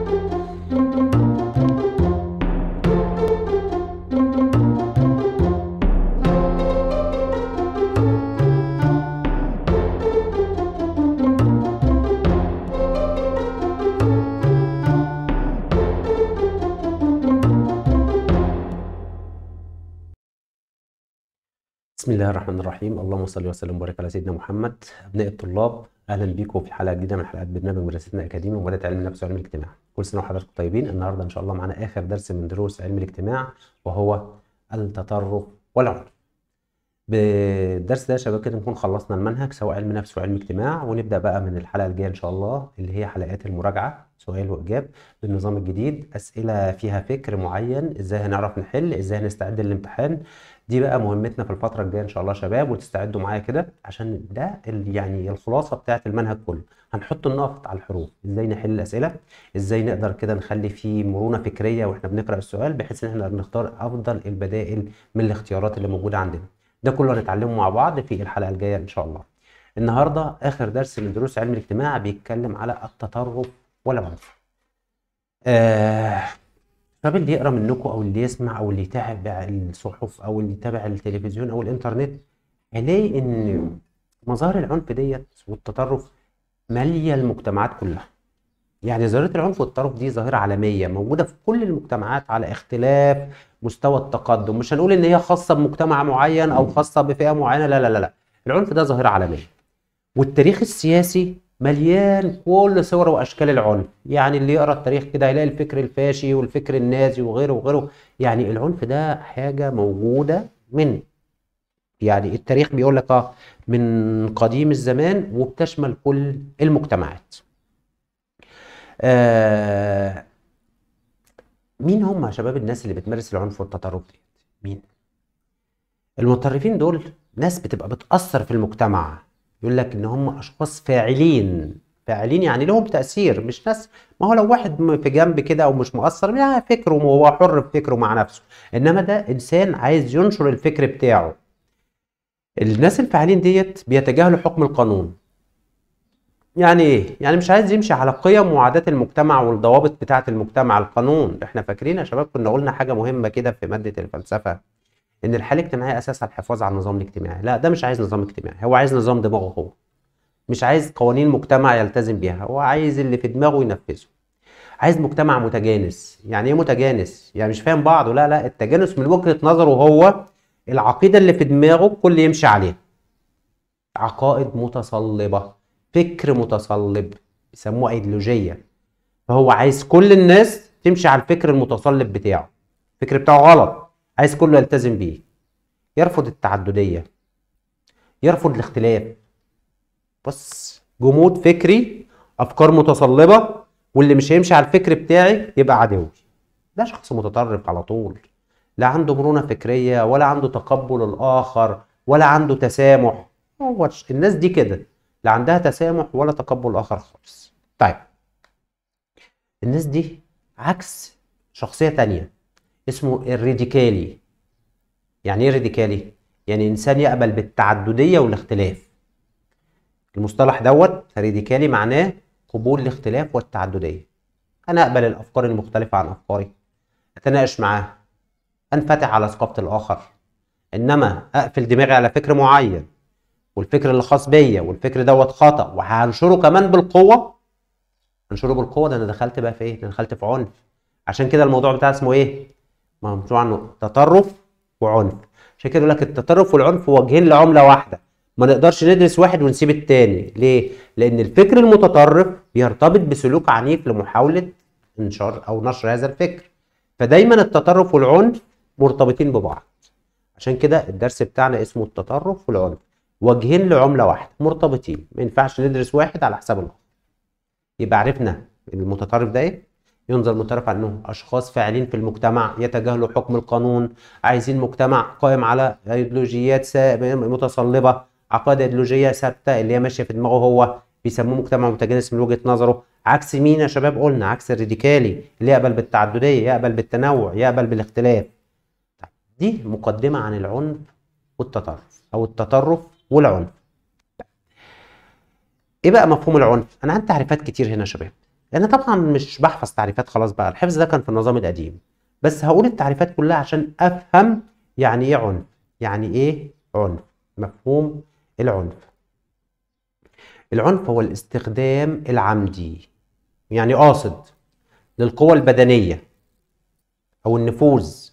بسم الله الرحمن الرحيم اللهم صل وسلم وبارك على سيدنا محمد ابناء الطلاب اهلا بيكم في حلقه جديده من حلقات برنامج مدرستنا الاكاديمي ومبادئ علم النفس وعلم الاجتماع كل سنه وحضراتكم طيبين النهارده ان شاء الله معانا اخر درس من دروس علم الاجتماع وهو التطرف والعنف بالدرس ده يا شباب كده نكون خلصنا المنهج سواء علم نفس وعلم اجتماع ونبدا بقى من الحلقه الجايه ان شاء الله اللي هي حلقات المراجعه سؤال واجاب بالنظام الجديد اسئله فيها فكر معين ازاي هنعرف نحل ازاي هنستعد للامتحان دي بقى مهمتنا في الفتره الجايه ان شاء الله شباب وتستعدوا معايا كده عشان ده يعني الخلاصه بتاعه المنهج كله هنحط النقط على الحروف ازاي نحل الاسئله ازاي نقدر كده نخلي في مرونه فكريه واحنا بنقرا السؤال بحيث ان احنا نختار افضل البدائل من الاختيارات اللي موجوده عندنا ده كله هنتعلمه مع بعض في الحلقه الجايه ان شاء الله النهارده اخر درس من دروس علم الاجتماع بيتكلم على التطرف ولا والعنف آه اللي يقرا منكم او اللي يسمع او اللي يتابع الصحف او اللي يتابع التلفزيون او الانترنت هيلاقي ان مظاهر العنف ديت والتطرف ماليه المجتمعات كلها يعني ظاهره العنف والتطرف دي ظاهره عالميه موجوده في كل المجتمعات على اختلاف مستوى التقدم مش هنقول ان هي خاصه بمجتمع معين او خاصه بفئه معينه لا لا لا لا العنف ده ظاهره عالميه والتاريخ السياسي مليان كل صور واشكال العنف يعني اللي يقرا التاريخ كده هيلاقي الفكر الفاشي والفكر النازي وغيره وغيره يعني العنف ده حاجه موجوده من يعني التاريخ بيقول لك آه، من قديم الزمان وبتشمل كل المجتمعات آه، مين هم يا شباب الناس اللي بتمارس العنف والتطرف دي مين المتطرفين دول ناس بتبقى بتأثر في المجتمع يقول لك ان هم اشخاص فاعلين فاعلين يعني لهم تاثير مش ناس ما هو لو واحد في جنب كده او مش مؤثر يعني فكره وهو حر في فكره مع نفسه انما ده انسان عايز ينشر الفكر بتاعه الناس الفاعلين ديت بيتجاهلوا حكم القانون يعني ايه يعني مش عايز يمشي على قيم وعادات المجتمع والضوابط بتاعه المجتمع القانون احنا فاكرين يا شباب كنا قلنا حاجه مهمه كده في ماده الفلسفه ان الحاله الاجتماعيه اساسها الحفاظ على النظام الاجتماعي لا ده مش عايز نظام اجتماعي هو عايز نظام دماغه هو مش عايز قوانين مجتمع يلتزم بيها هو عايز اللي في دماغه ينفذه عايز مجتمع متجانس يعني ايه متجانس يعني مش فاهم بعضه لا لا التجانس من وجهه نظره هو العقيده اللي في دماغه الكل يمشي عليها عقائد متصلبه فكر متصلب بيسموه ايديولوجيه فهو عايز كل الناس تمشي على الفكر المتصلب بتاعه الفكر بتاعه غلط عايز كله يلتزم بيه يرفض التعددية يرفض الاختلاف بص جمود فكري أفكار متصلبة واللي مش هيمشي على الفكر بتاعي يبقى عدوي ده شخص متطرف على طول لا عنده مرونة فكرية ولا عنده تقبل الآخر ولا عنده تسامح هو الناس دي كده لا عندها تسامح ولا تقبل آخر خالص طيب الناس دي عكس شخصية تانية اسمه الراديكالي يعني ايه راديكالي يعني انسان يقبل بالتعدديه والاختلاف المصطلح دوت راديكالي معناه قبول الاختلاف والتعدديه انا اقبل الافكار المختلفه عن افكاري اتناقش معاها انفتح على ثقافه الاخر انما اقفل دماغي على فكر معين والفكر اللي خاص بيا والفكر دوت خطا وهنشره كمان بالقوه انشره بالقوه ده انا دخلت بقى في ايه؟ ده دخلت في عنف عشان كده الموضوع بتاع اسمه ايه؟ ممنوع عنه تطرف وعنف عشان كده يقول لك التطرف والعنف وجهين لعمله واحده ما نقدرش ندرس واحد ونسيب التاني ليه لان الفكر المتطرف بيرتبط بسلوك عنيف لمحاوله انشار او نشر هذا الفكر فدايما التطرف والعنف مرتبطين ببعض عشان كده الدرس بتاعنا اسمه التطرف والعنف وجهين لعمله واحده مرتبطين ما ينفعش ندرس واحد على حساب الاخر يبقى عرفنا المتطرف ده ايه ينظر من عنه اشخاص فاعلين في المجتمع يتجاهلوا حكم القانون عايزين مجتمع قائم على ايديولوجيات متصلبه عقائد ايديولوجيه ثابته اللي هي ماشيه في دماغه هو بيسموه مجتمع متجانس من وجهه نظره عكس مين يا شباب قلنا عكس الراديكالي اللي يقبل بالتعدديه يقبل بالتنوع يقبل بالاختلاف طيب، دي مقدمه عن العنف والتطرف او التطرف والعنف طيب، ايه بقى مفهوم العنف انا عندي تعريفات كتير هنا يا شباب لان طبعا مش بحفظ تعريفات خلاص بقى الحفظ ده كان في النظام القديم بس هقول التعريفات كلها عشان افهم يعني ايه عنف يعني ايه عنف مفهوم العنف العنف هو الاستخدام العمدي يعني قاصد للقوة البدنية أو النفوذ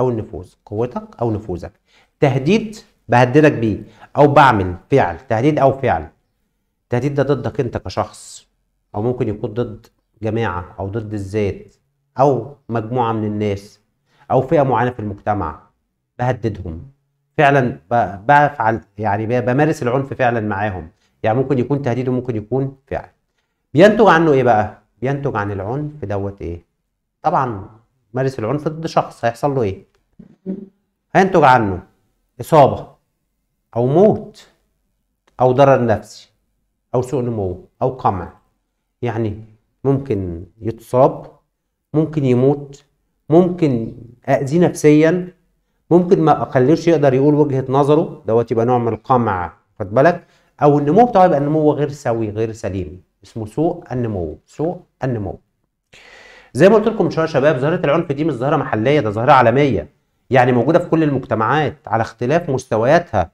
أو النفوذ قوتك أو نفوذك تهديد بهددك بيه أو بعمل فعل تهديد أو فعل التهديد ده ضدك أنت كشخص او ممكن يكون ضد جماعه او ضد الذات او مجموعه من الناس او فئه معينه في المجتمع بهددهم فعلا بفعل يعني بمارس العنف فعلا معاهم يعني ممكن يكون تهديد وممكن يكون فعل بينتج عنه ايه بقى بينتج عن العنف دوت ايه طبعا مارس العنف ضد شخص هيحصل له ايه هينتج عنه اصابه او موت او ضرر نفسي او سوء نمو او قمع يعني ممكن يتصاب ممكن يموت ممكن أأذيه نفسيا ممكن ما اخليهوش يقدر يقول وجهه نظره دوت يبقى نوع من القمع خد بالك او النمو بتاعه يبقى نمو غير سوي غير سليم اسمه سوء النمو سوء النمو زي ما قلت لكم من شويه شباب ظاهره العنف دي مش ظاهره محليه ده ظاهره عالميه يعني موجوده في كل المجتمعات على اختلاف مستوياتها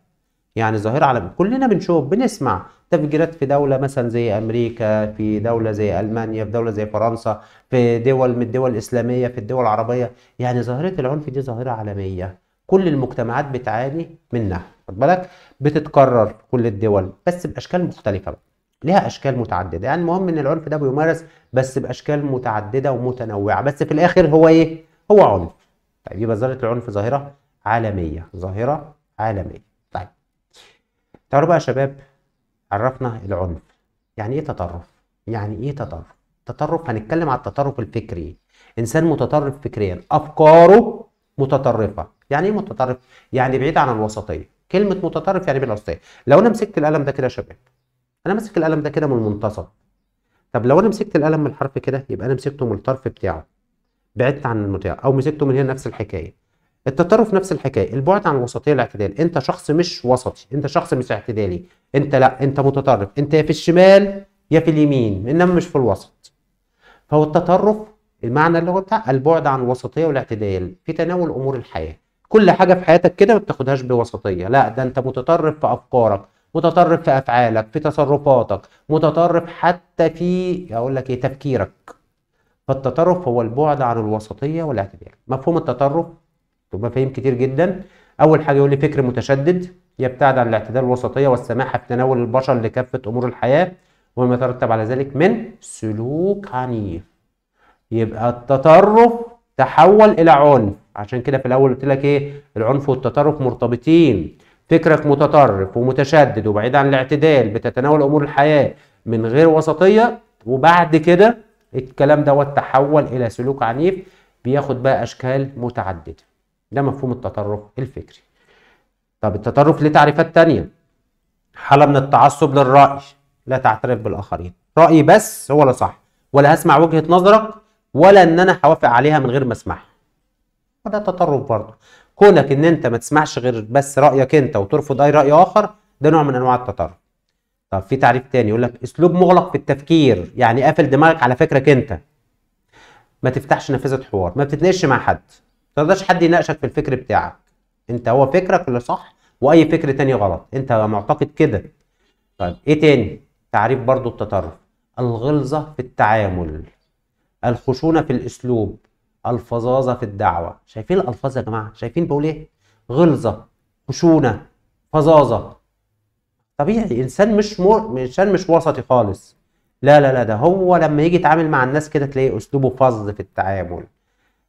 يعني ظاهره عالميه كلنا بنشوف بنسمع تفجيرات في دوله مثلا زي امريكا في دوله زي المانيا في دوله زي فرنسا في دول من الدول الاسلاميه في الدول العربيه يعني ظاهره العنف دي ظاهره عالميه كل المجتمعات بتعاني منها خد بالك بتتكرر في كل الدول بس باشكال مختلفه بقى. لها اشكال متعدده يعني المهم ان العنف ده بيمارس بس باشكال متعدده ومتنوعه بس في الاخر هو ايه هو عنف طيب يبقى ظاهره العنف ظاهره عالميه ظاهره عالميه طيب تعالوا بقى يا شباب عرفنا العنف يعني ايه تطرف يعني ايه تطرف تطرف هنتكلم على التطرف الفكري انسان متطرف فكريا افكاره متطرفه يعني ايه متطرف يعني بعيد عن الوسطيه كلمه متطرف يعني بالوسطيه لو انا مسكت القلم ده كده يا شباب انا ماسك القلم ده كده من المنتصف طب لو انا مسكت القلم من الحرف كده يبقى انا مسكته من الطرف بتاعه بعدت عن المتاع او مسكته من هنا نفس الحكايه التطرف نفس الحكايه البعد عن الوسطيه الاعتدال انت شخص مش وسطي انت شخص مش اعتدالي انت لا انت متطرف انت يا في الشمال يا في اليمين انما مش في الوسط فهو التطرف المعنى اللي هو بتاع البعد عن الوسطيه والاعتدال في تناول امور الحياه كل حاجه في حياتك كده ما بتاخدهاش بوسطيه لا ده انت متطرف في افكارك متطرف في افعالك في تصرفاتك متطرف حتى في اقول لك ايه تفكيرك فالتطرف هو البعد عن الوسطيه والاعتدال مفهوم التطرف تبقى فاهم كتير جدا اول حاجه يقول لي فكر متشدد يبتعد عن الاعتدال الوسطيه والسماحه في تناول البشر لكافه امور الحياه وما يترتب على ذلك من سلوك عنيف يبقى التطرف تحول الى عنف عشان كده في الاول قلت لك ايه العنف والتطرف مرتبطين فكرك متطرف ومتشدد وبعيد عن الاعتدال بتتناول امور الحياه من غير وسطيه وبعد كده الكلام دوت تحول الى سلوك عنيف بياخد بقى اشكال متعدده ده مفهوم التطرف الفكري طب التطرف ليه تعريفات تانية حالة من التعصب للرأي لا تعترف بالآخرين رأيي بس هو لا صح ولا هسمع وجهة نظرك ولا ان انا هوافق عليها من غير ما اسمعها وده تطرف برضه كونك ان انت ما تسمعش غير بس رأيك انت وترفض اي رأي اخر ده نوع من انواع التطرف طب في تعريف تاني يقول لك اسلوب مغلق في التفكير يعني قافل دماغك على فكرك انت ما تفتحش نافذه حوار ما بتتناقش مع حد ما تقدرش حد يناقشك في الفكر بتاعك انت هو فكرك اللي صح واي فكر تاني غلط انت معتقد كده طيب ايه تاني تعريف برضو التطرف الغلظه في التعامل الخشونه في الاسلوب الفظاظه في الدعوه شايفين الالفاظ يا جماعه شايفين بقول ايه غلظه خشونه فظاظه طبيعي انسان مش مو... انسان مش وسطي خالص لا لا لا ده هو لما يجي يتعامل مع الناس كده تلاقيه اسلوبه فظ في التعامل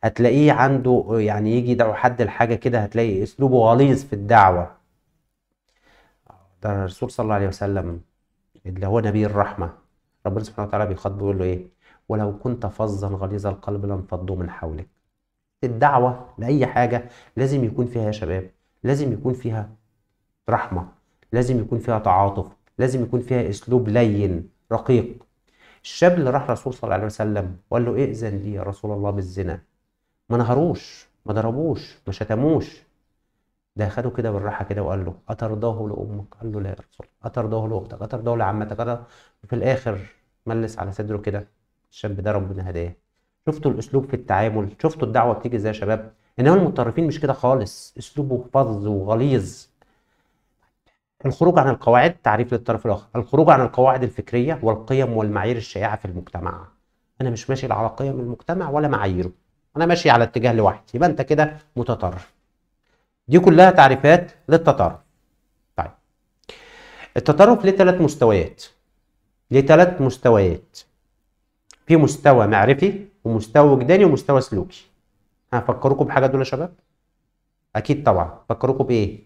هتلاقيه عنده يعني يجي يدعو حد لحاجه كده هتلاقي اسلوبه غليظ في الدعوه ده الرسول صلى الله عليه وسلم اللي هو نبي الرحمه ربنا سبحانه وتعالى بيخاطبه بيقول له ايه ولو كنت فظا غليظ القلب لانفضوا من حولك الدعوه لاي حاجه لازم يكون فيها يا شباب لازم يكون فيها رحمه لازم يكون فيها تعاطف لازم يكون فيها اسلوب لين رقيق الشاب اللي راح رسول صلى الله عليه وسلم وقال له ائذن لي يا رسول الله بالزنا ما نهروش ما ضربوش ما شتموش ده خده كده بالراحه كده وقال له اترضاه لامك قال له لا يا رسول اترضاه لاختك اترضاه لعمتك أتر... في الاخر ملس على صدره كده الشاب ده ربنا هداه شفتوا الاسلوب في التعامل شفتوا الدعوه بتيجي ازاي يا شباب انما المتطرفين مش كده خالص اسلوبه فظ وغليظ الخروج عن القواعد تعريف للطرف الاخر الخروج عن القواعد الفكريه والقيم والمعايير الشائعه في المجتمع انا مش ماشي على قيم المجتمع ولا معاييره انا ماشي على اتجاه لوحدي يبقى انت كده متطرف دي كلها تعريفات للتطرف طيب التطرف ليه ثلاث مستويات ليه ثلاث مستويات في مستوى معرفي ومستوى وجداني ومستوى سلوكي هفكركم بحاجه دول يا شباب اكيد طبعا فكركم بايه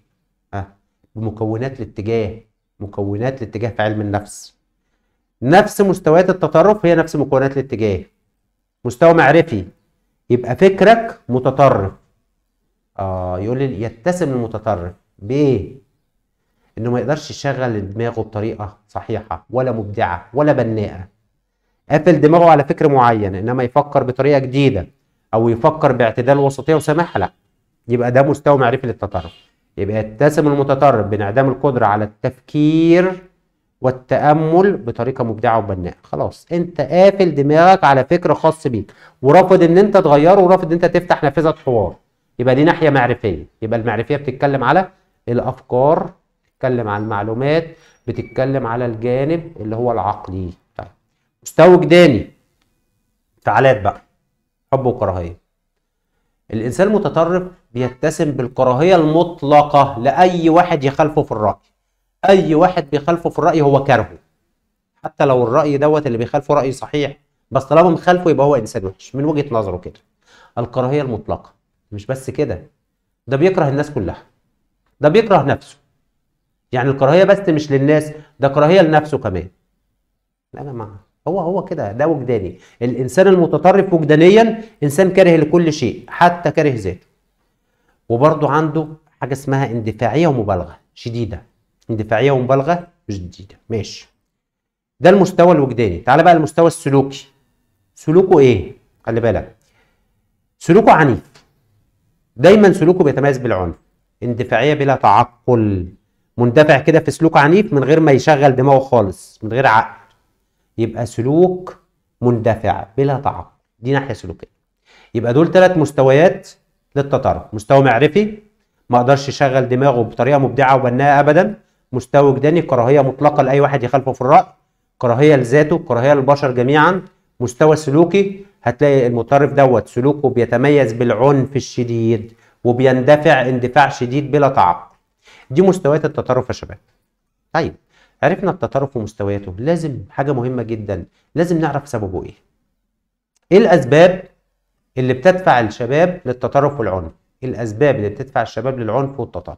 ها بمكونات الاتجاه مكونات الاتجاه في علم النفس نفس مستويات التطرف هي نفس مكونات الاتجاه مستوى معرفي يبقى فكرك متطرف اه يقول لي يتسم المتطرف بايه انه ما يقدرش يشغل دماغه بطريقه صحيحه ولا مبدعه ولا بناءه قافل دماغه على فكر معين انما يفكر بطريقه جديده او يفكر باعتدال وسطيه وسامحها لا يبقى ده مستوى معرفي للتطرف يبقى يتسم المتطرف بانعدام القدره على التفكير والتامل بطريقه مبدعه وبناءه خلاص انت قافل دماغك على فكر خاص بيك ورافض ان انت تغيره ورافض ان انت تفتح نافذه حوار يبقى دي ناحيه معرفيه يبقى المعرفيه بتتكلم على الافكار بتتكلم على المعلومات بتتكلم على الجانب اللي هو العقلي طيب مستوى وجداني انفعالات بقى حب وكراهيه الانسان المتطرف بيتسم بالكراهيه المطلقه لاي واحد يخالفه في الراي اي واحد بيخالفه في الراي هو كارهه حتى لو الراي دوت اللي بيخالفه راي صحيح بس طالما مخالفه يبقى هو انسان وحش من وجهه نظره كده الكراهيه المطلقه مش بس كده ده بيكره الناس كلها ده بيكره نفسه يعني الكراهيه بس مش للناس ده كراهيه لنفسه كمان لا يا جماعه هو هو كده ده وجداني الانسان المتطرف وجدانيا انسان كاره لكل شيء حتى كاره ذاته وبرضه عنده حاجه اسمها اندفاعيه ومبالغه شديده اندفاعيه ومبالغه جديده ماشي ده المستوى الوجداني تعال بقى المستوى السلوكي سلوكه ايه خلي بالك سلوكه عنيف دايما سلوكه بيتميز بالعنف اندفاعيه بلا تعقل مندفع كده في سلوك عنيف من غير ما يشغل دماغه خالص من غير عقل يبقى سلوك مندفع بلا تعقل دي ناحيه سلوكيه يبقى دول ثلاث مستويات للتطرف مستوى معرفي ما اقدرش اشغل دماغه بطريقه مبدعه وبناءه ابدا مستوى وجداني كراهيه مطلقه لاي واحد يخالفه في الراي كراهيه لذاته كراهيه للبشر جميعا مستوى سلوكي هتلاقي المتطرف دوت سلوكه بيتميز بالعنف الشديد وبيندفع اندفاع شديد بلا تعقل دي مستويات التطرف يا شباب طيب عرفنا التطرف ومستوياته لازم حاجه مهمه جدا لازم نعرف سببه ايه ايه الاسباب اللي بتدفع الشباب للتطرف والعنف إيه الاسباب اللي بتدفع الشباب للعنف والتطرف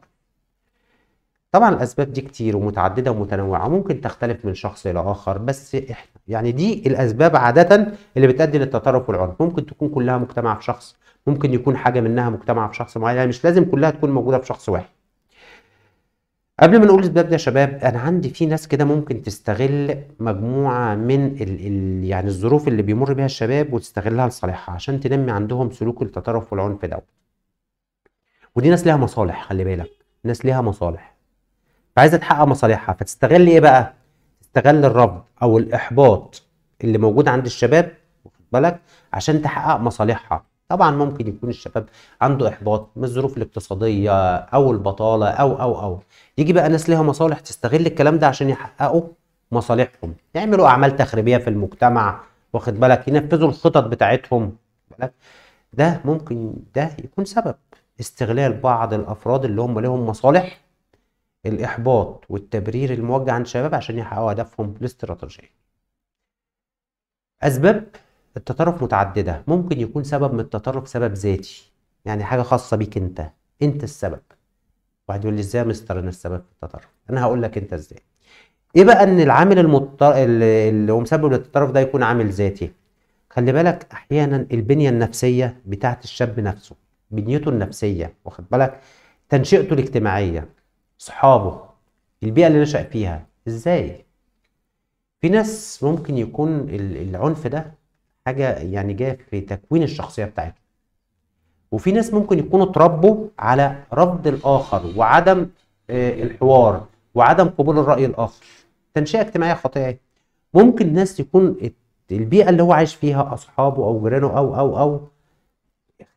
طبعا الاسباب دي كتير ومتعدده ومتنوعه ممكن تختلف من شخص الى اخر بس احنا يعني دي الاسباب عاده اللي بتؤدي للتطرف والعنف ممكن تكون كلها مجتمعه في شخص ممكن يكون حاجه منها مجتمعه في شخص معين يعني مش لازم كلها تكون موجوده في شخص واحد قبل ما نقول الاسباب دي يا شباب انا عندي في ناس كده ممكن تستغل مجموعه من ال ال يعني الظروف اللي بيمر بيها الشباب وتستغلها لصالحها عشان تنمي عندهم سلوك التطرف والعنف دوت ودي ناس ليها مصالح خلي بالك ناس ليها مصالح فعايزه تحقق مصالحها فتستغل ايه بقى؟ تستغل الرفض او الاحباط اللي موجود عند الشباب واخد بالك عشان تحقق مصالحها طبعا ممكن يكون الشباب عنده احباط من الظروف الاقتصاديه او البطاله او او او يجي بقى ناس ليها مصالح تستغل الكلام ده عشان يحققوا مصالحهم يعملوا اعمال تخريبيه في المجتمع واخد بالك ينفذوا الخطط بتاعتهم ده ممكن ده يكون سبب استغلال بعض الافراد اللي هم لهم مصالح الإحباط والتبرير الموجه عند الشباب عشان يحققوا أهدافهم الاستراتيجية. أسباب التطرف متعددة ممكن يكون سبب من التطرف سبب ذاتي يعني حاجة خاصة بيك أنت أنت السبب. واحد يقول لي ازاي مستر انا السبب في التطرف انا هقول لك انت ازاي ايه بقى ان العامل المضطر اللي هو مسبب للتطرف ده يكون عامل ذاتي خلي بالك احيانا البنيه النفسيه بتاعه الشاب نفسه بنيته النفسيه واخد بالك تنشئته الاجتماعيه صحابه البيئة اللي نشأ فيها ازاي في ناس ممكن يكون العنف ده حاجة يعني جاية في تكوين الشخصية بتاعتهم وفي ناس ممكن يكونوا اتربوا على رفض الآخر وعدم آه، الحوار وعدم قبول الرأي الآخر تنشئة اجتماعية خاطئة ممكن ناس تكون البيئة اللي هو عايش فيها أصحابه أو جيرانه أو أو أو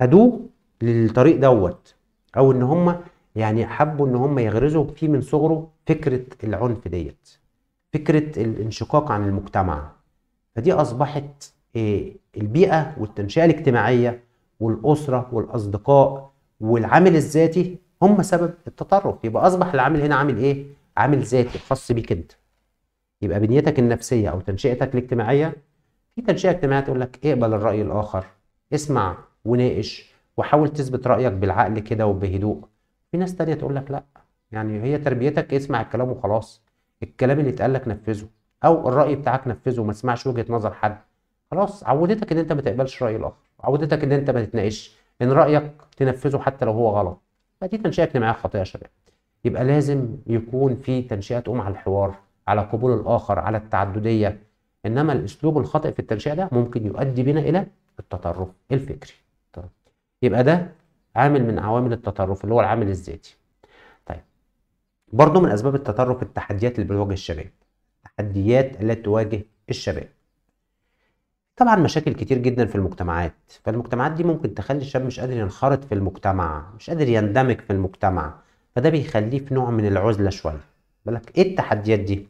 خدوه للطريق دوت أو إن هم يعني حبوا ان هم يغرزوا فيه من صغره فكره العنف ديت فكره الانشقاق عن المجتمع فدي اصبحت آه، البيئه والتنشئه الاجتماعيه والاسره والاصدقاء والعامل الذاتي هم سبب التطرف يبقى اصبح العامل هنا عامل ايه عامل ذاتي خاص بيك انت يبقى بنيتك النفسيه او تنشئتك الاجتماعيه في تنشئه اجتماعيه تقول لك اقبل الراي الاخر اسمع وناقش وحاول تثبت رايك بالعقل كده وبهدوء في ناس تانية تقول لك لا يعني هي تربيتك اسمع الكلام وخلاص الكلام اللي اتقال لك نفذه او الراي بتاعك نفذه وما تسمعش وجهه نظر حد خلاص عودتك ان انت ما تقبلش راي الاخر عودتك ان انت ما تتناقش ان رايك تنفذه حتى لو هو غلط فدي تنشئه اجتماعيه خاطئه يا شباب يبقى لازم يكون في تنشئه تقوم على الحوار على قبول الاخر على التعدديه انما الاسلوب الخاطئ في التنشئه ده ممكن يؤدي بنا الى التطرف الفكري طيب. يبقى ده عامل من عوامل التطرف اللي هو العامل الذاتي طيب برضه من اسباب التطرف التحديات اللي بتواجه الشباب التحديات التي تواجه الشباب طبعا مشاكل كتير جدا في المجتمعات فالمجتمعات دي ممكن تخلي الشاب مش قادر ينخرط في المجتمع مش قادر يندمج في المجتمع فده بيخليه في نوع من العزله شويه بالك ايه التحديات دي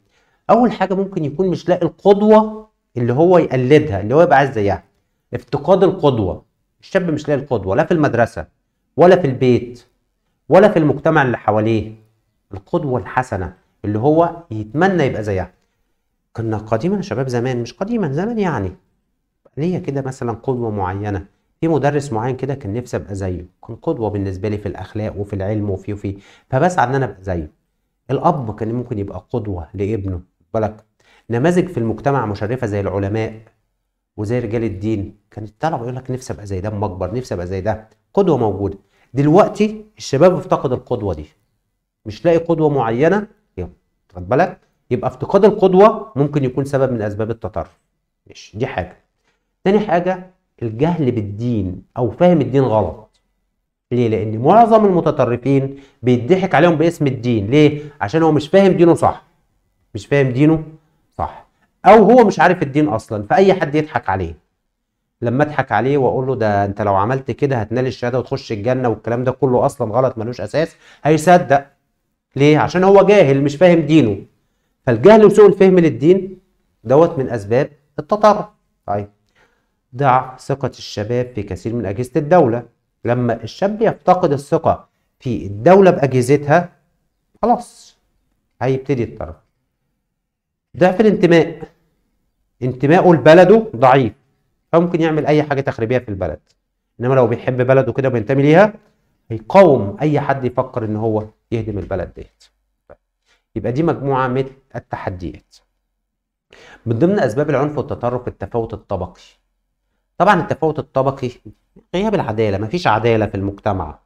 اول حاجه ممكن يكون مش لاقي القدوه اللي هو يقلدها اللي هو يبقى عايز زيها افتقاد القدوه الشاب مش لاقي القدوه لا في المدرسه ولا في البيت ولا في المجتمع اللي حواليه القدوة الحسنة اللي هو يتمنى يبقى زيها كنا قديما يا شباب زمان مش قديما زمان يعني ليا كده مثلا قدوة معينة في مدرس معين كده كان نفسي ابقى زيه كان قدوة بالنسبة لي في الأخلاق وفي العلم وفي وفي فبسعى إن أنا أبقى زيه الأب كان ممكن يبقى قدوة لابنه بالك نماذج في المجتمع مشرفة زي العلماء وزي رجال الدين كان الطلبة يقول لك نفسي ابقى زي ده أما أكبر نفسي ابقى زي ده قدوة موجودة دلوقتي الشباب افتقد القدوه دي مش لاقي قدوه معينه خد بالك يبقى افتقاد القدوه ممكن يكون سبب من اسباب التطرف ماشي دي حاجه تاني حاجه الجهل بالدين او فاهم الدين غلط ليه؟ لأن معظم المتطرفين بيضحك عليهم باسم الدين، ليه؟ عشان هو مش فاهم دينه صح. مش فاهم دينه صح. أو هو مش عارف الدين أصلا، فأي حد يضحك عليه. لما اضحك عليه واقول له ده انت لو عملت كده هتنال الشهاده وتخش الجنه والكلام ده كله اصلا غلط ملوش اساس هيصدق ليه عشان هو جاهل مش فاهم دينه فالجهل وسوء الفهم للدين دوت من اسباب التطرف طيب ضعف ثقه الشباب في كثير من اجهزه الدوله لما الشاب يفتقد الثقه في الدوله باجهزتها خلاص هيبتدي الترف ضعف الانتماء انتماءه لبلده ضعيف فممكن يعمل اي حاجه تخريبيه في البلد انما لو بيحب بلده كده وبينتمي ليها هيقاوم اي حد يفكر ان هو يهدم البلد ديت يبقى دي مجموعه من التحديات من ضمن اسباب العنف والتطرف التفاوت الطبقي طبعا التفاوت الطبقي غياب العداله مفيش عداله في المجتمع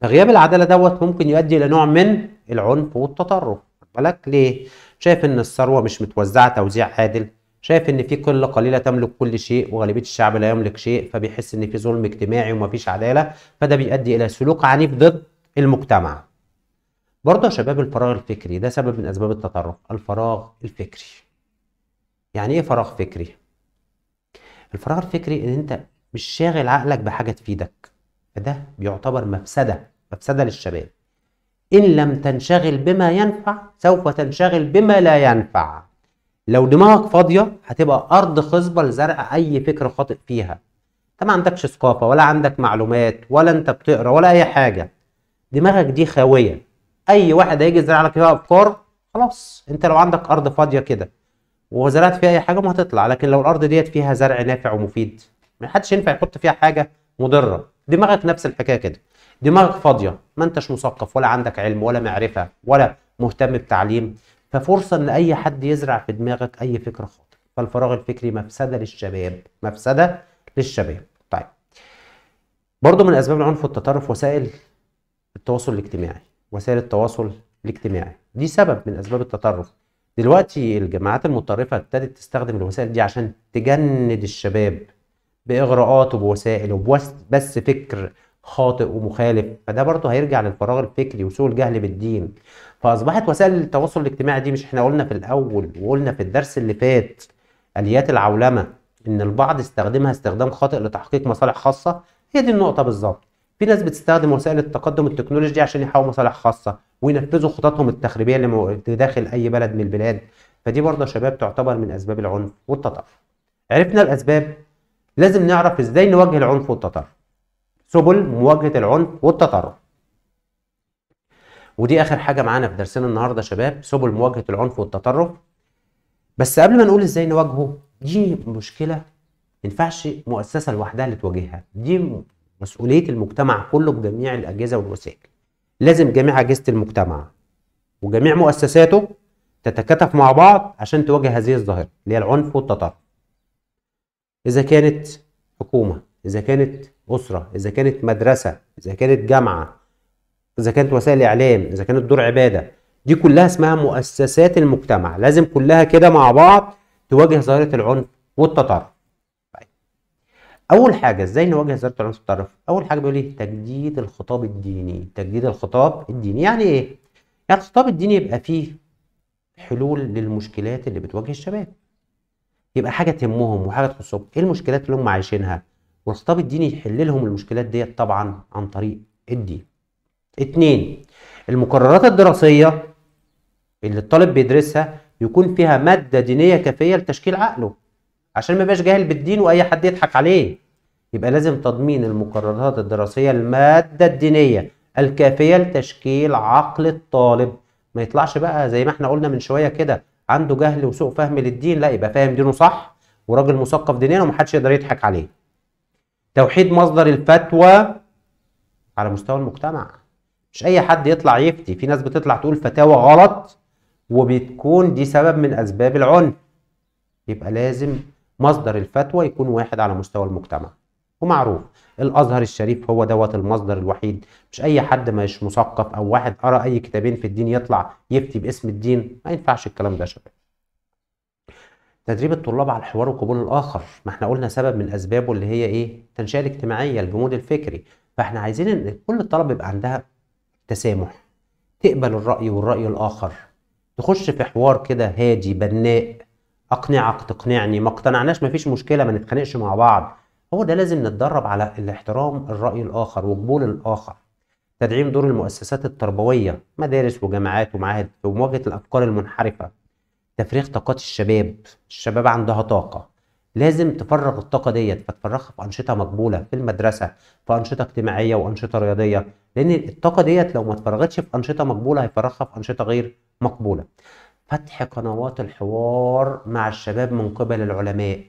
فغياب العداله دوت ممكن يؤدي الى نوع من العنف والتطرف بالك ليه شايف ان الثروه مش متوزعه توزيع عادل شايف ان في قله قليله تملك كل شيء وغالبيه الشعب لا يملك شيء فبيحس ان في ظلم اجتماعي ومفيش عداله فده بيؤدي الى سلوك عنيف ضد المجتمع برضه يا شباب الفراغ الفكري ده سبب من اسباب التطرف الفراغ الفكري يعني ايه فراغ فكري الفراغ الفكري ان انت مش شاغل عقلك بحاجه تفيدك فده بيعتبر مفسده مفسده للشباب ان لم تنشغل بما ينفع سوف تنشغل بما لا ينفع لو دماغك فاضيه هتبقى ارض خصبه لزرع اي فكر خاطئ فيها انت ما عندكش ثقافه ولا عندك معلومات ولا انت بتقرا ولا اي حاجه دماغك دي خاويه اي واحد هيجي يزرع لك فيها افكار خلاص انت لو عندك ارض فاضيه كده وزرعت فيها اي حاجه ما هتطلع لكن لو الارض ديت فيها زرع نافع ومفيد ما حدش ينفع يحط فيها حاجه مضره دماغك نفس الحكايه كده دماغك فاضيه ما انتش مثقف ولا عندك علم ولا معرفه ولا مهتم بتعليم ففرصه ان اي حد يزرع في دماغك اي فكره خاطئه فالفراغ الفكري مفسده للشباب مفسده للشباب طيب برضو من اسباب العنف والتطرف وسائل التواصل الاجتماعي وسائل التواصل الاجتماعي دي سبب من اسباب التطرف دلوقتي الجماعات المتطرفه ابتدت تستخدم الوسائل دي عشان تجند الشباب باغراءات وبوسائل وبس فكر خاطئ ومخالف فده برضه هيرجع للفراغ الفكري وسوء الجهل بالدين فاصبحت وسائل التواصل الاجتماعي دي مش احنا قلنا في الاول وقلنا في الدرس اللي فات اليات العولمه ان البعض استخدمها استخدام خاطئ لتحقيق مصالح خاصه هي دي النقطه بالظبط في ناس بتستخدم وسائل التقدم التكنولوجي عشان يحققوا مصالح خاصه وينفذوا خططهم التخريبيه اللي داخل اي بلد من البلاد فدي برضه يا شباب تعتبر من اسباب العنف والتطرف عرفنا الاسباب لازم نعرف ازاي نواجه العنف والتطرف سبل مواجهه العنف والتطرف ودي اخر حاجه معانا في درسنا النهارده شباب سبل مواجهه العنف والتطرف بس قبل ما نقول ازاي نواجهه دي مشكله ما ينفعش مؤسسه لوحدها اللي تواجهها دي مسؤوليه المجتمع كله بجميع الاجهزه والوسائل لازم جميع اجهزه المجتمع وجميع مؤسساته تتكاتف مع بعض عشان تواجه هذه الظاهره اللي هي العنف والتطرف اذا كانت حكومه اذا كانت اسره اذا كانت مدرسه اذا كانت جامعه اذا كانت وسائل اعلام اذا كانت دور عباده دي كلها اسمها مؤسسات المجتمع لازم كلها كده مع بعض تواجه ظاهره العنف والتطرف طيب. اول حاجه ازاي نواجه ظاهره العنف والتطرف اول حاجه بيقول ايه تجديد الخطاب الديني تجديد الخطاب الديني يعني ايه يعني الخطاب الديني يبقى فيه حلول للمشكلات اللي بتواجه الشباب يبقى حاجه تهمهم وحاجه تخصهم ايه المشكلات اللي هم عايشينها والخطاب الديني يحل لهم المشكلات ديت طبعا عن طريق الدين اتنين المقررات الدراسية اللي الطالب بيدرسها يكون فيها مادة دينية كافية لتشكيل عقله عشان ما يبقاش جاهل بالدين وأي حد يضحك عليه يبقى لازم تضمين المقررات الدراسية المادة الدينية الكافية لتشكيل عقل الطالب ما يطلعش بقى زي ما احنا قلنا من شوية كده عنده جهل وسوء فهم للدين لا يبقى فاهم دينه صح وراجل مثقف دينيا ومحدش يقدر يضحك عليه توحيد مصدر الفتوى على مستوى المجتمع مش اي حد يطلع يفتي في ناس بتطلع تقول فتاوى غلط وبتكون دي سبب من اسباب العنف يبقى لازم مصدر الفتوى يكون واحد على مستوى المجتمع ومعروف الازهر الشريف هو دوت المصدر الوحيد مش اي حد مش مثقف او واحد قرا اي كتابين في الدين يطلع يفتي باسم الدين ما ينفعش الكلام ده شباب تدريب الطلاب على الحوار وقبول الاخر ما احنا قلنا سبب من اسبابه اللي هي ايه التنشئه الاجتماعيه الجمود الفكري فاحنا عايزين ان كل الطلبه يبقى عندها تسامح تقبل الرأي والرأي الآخر تخش في حوار كده هادي بناء أقنعك تقنعني ما اقتنعناش مفيش مشكلة ما نتخانقش مع بعض هو ده لازم نتدرب على الاحترام الرأي الآخر وقبول الآخر تدعيم دور المؤسسات التربوية مدارس وجامعات ومعاهد في مواجهة الأفكار المنحرفة تفريغ طاقات الشباب الشباب عندها طاقة لازم تفرغ الطاقه ديت فتفرغها في انشطه مقبوله في المدرسه في انشطه اجتماعيه وانشطه رياضيه لان الطاقه ديت لو ما اتفرغتش في انشطه مقبوله هيفرغها في انشطه غير مقبوله فتح قنوات الحوار مع الشباب من قبل العلماء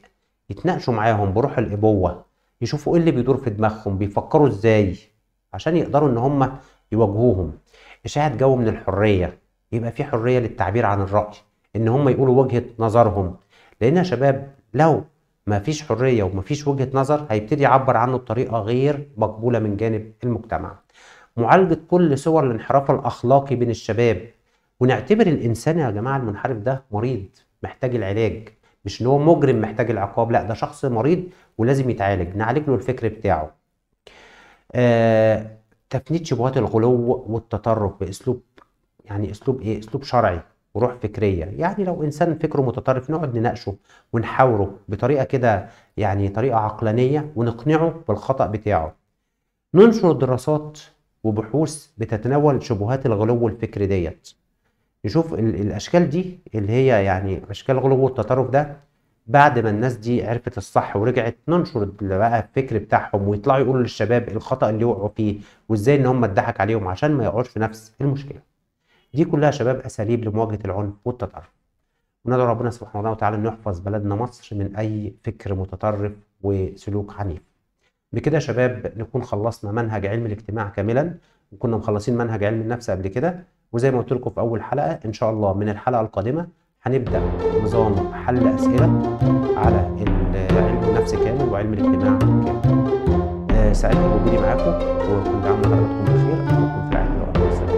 يتناقشوا معاهم بروح الابوه يشوفوا ايه اللي بيدور في دماغهم بيفكروا ازاي عشان يقدروا ان هم يواجهوهم اشاعه جو من الحريه يبقى في حريه للتعبير عن الراي ان هم يقولوا وجهه نظرهم لان يا شباب لو مفيش حريه ومفيش وجهه نظر هيبتدي يعبر عنه بطريقه غير مقبوله من جانب المجتمع. معالجه كل صور الانحراف الاخلاقي بين الشباب ونعتبر الانسان يا جماعه المنحرف ده مريض محتاج العلاج مش ان هو مجرم محتاج العقاب لا ده شخص مريض ولازم يتعالج نعالج له الفكر بتاعه. آه تفنيد شبهات الغلو والتطرف باسلوب يعني اسلوب ايه؟ اسلوب شرعي وروح فكريه يعني لو انسان فكره متطرف نقعد نناقشه ونحاوره بطريقه كده يعني طريقه عقلانيه ونقنعه بالخطا بتاعه ننشر دراسات وبحوث بتتناول شبهات الغلو الفكري ديت نشوف الاشكال دي اللي هي يعني اشكال غلو والتطرف ده بعد ما الناس دي عرفت الصح ورجعت ننشر بقى الفكر بتاعهم ويطلعوا يقولوا للشباب الخطا اللي وقعوا فيه وازاي ان هم اتضحك عليهم عشان ما يقعوش في نفس المشكله دي كلها شباب اساليب لمواجهه العنف والتطرف وندعو ربنا سبحانه وتعالى ان يحفظ بلدنا مصر من اي فكر متطرف وسلوك عنيف بكده يا شباب نكون خلصنا منهج علم الاجتماع كاملا وكنا مخلصين منهج علم النفس قبل كده وزي ما قلت لكم في اول حلقه ان شاء الله من الحلقه القادمه هنبدا نظام حل اسئله على علم النفس كامل وعلم الاجتماع كامل آه، سعدت بوجودي معاكم وكنت عامل حضراتكم بخير اشوفكم في العالم